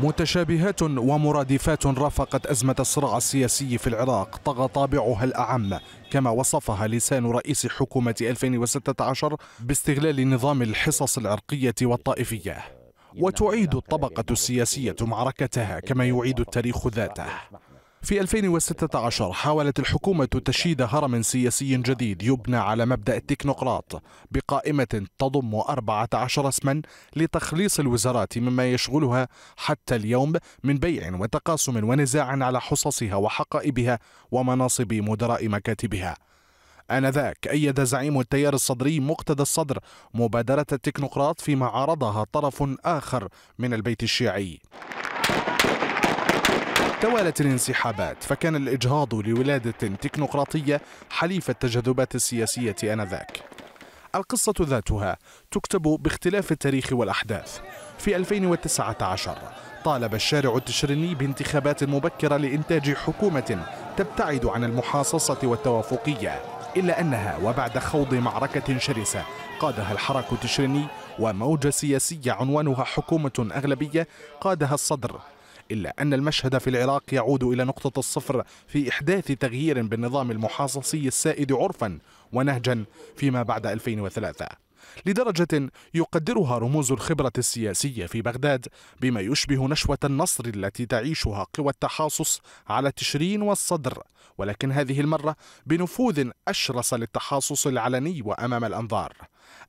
متشابهات ومرادفات رافقت أزمة الصراع السياسي في العراق طغى طابعها الأعم كما وصفها لسان رئيس حكومة 2016 باستغلال نظام الحصص العرقية والطائفية وتعيد الطبقة السياسية معركتها كما يعيد التاريخ ذاته في 2016 حاولت الحكومة تشييد هرم سياسي جديد يبنى على مبدأ التكنوقراط بقائمة تضم 14 اسما لتخليص الوزارات مما يشغلها حتى اليوم من بيع وتقاسم ونزاع على حصصها وحقائبها ومناصب مدراء مكاتبها آنذاك أيد زعيم التيار الصدري مقتدى الصدر مبادرة التكنوقراط فيما عارضها طرف آخر من البيت الشيعي توالت الانسحابات فكان الإجهاض لولادة تكنوقراطية حليف التجاذبات السياسية آنذاك القصة ذاتها تكتب باختلاف التاريخ والأحداث في 2019 طالب الشارع التشريني بانتخابات مبكرة لإنتاج حكومة تبتعد عن المحاصصة والتوافقية إلا أنها وبعد خوض معركة شرسة قادها الحراك التشريني وموجة سياسية عنوانها حكومة أغلبية قادها الصدر إلا أن المشهد في العراق يعود إلى نقطة الصفر في إحداث تغيير بالنظام المحاصصي السائد عرفا ونهجا فيما بعد 2003 لدرجة يقدرها رموز الخبرة السياسية في بغداد بما يشبه نشوة النصر التي تعيشها قوى التحاصص على تشرين والصدر ولكن هذه المرة بنفوذ أشرس للتحاصص العلني وأمام الأنظار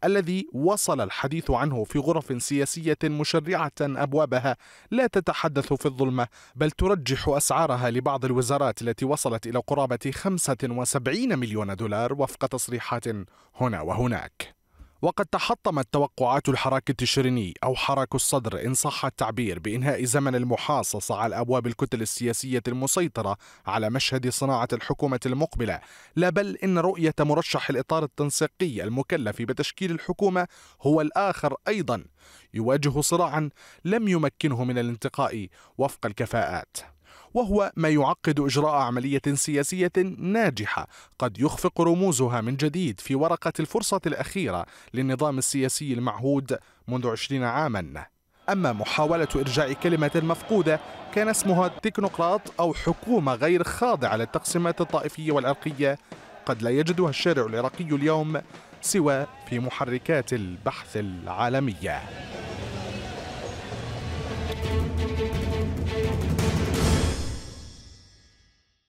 الذي وصل الحديث عنه في غرف سياسية مشرعة أبوابها لا تتحدث في الظلمة بل ترجح أسعارها لبعض الوزارات التي وصلت إلى قرابة 75 مليون دولار وفق تصريحات هنا وهناك وقد تحطمت توقعات الحراك التشريني أو حراك الصدر إن صح التعبير بإنهاء زمن المحاصصة على أبواب الكتل السياسية المسيطرة على مشهد صناعة الحكومة المقبلة لا بل إن رؤية مرشح الإطار التنسيقي المكلف بتشكيل الحكومة هو الآخر أيضا يواجه صراعا لم يمكنه من الانتقاء وفق الكفاءات وهو ما يعقد إجراء عملية سياسية ناجحة قد يخفق رموزها من جديد في ورقة الفرصة الأخيرة للنظام السياسي المعهود منذ عشرين عاماً أما محاولة إرجاع كلمة مفقودة كان اسمها تكنوقراط أو حكومة غير خاضعة للتقسيمات الطائفية والعرقية قد لا يجدها الشارع العراقي اليوم سوى في محركات البحث العالميه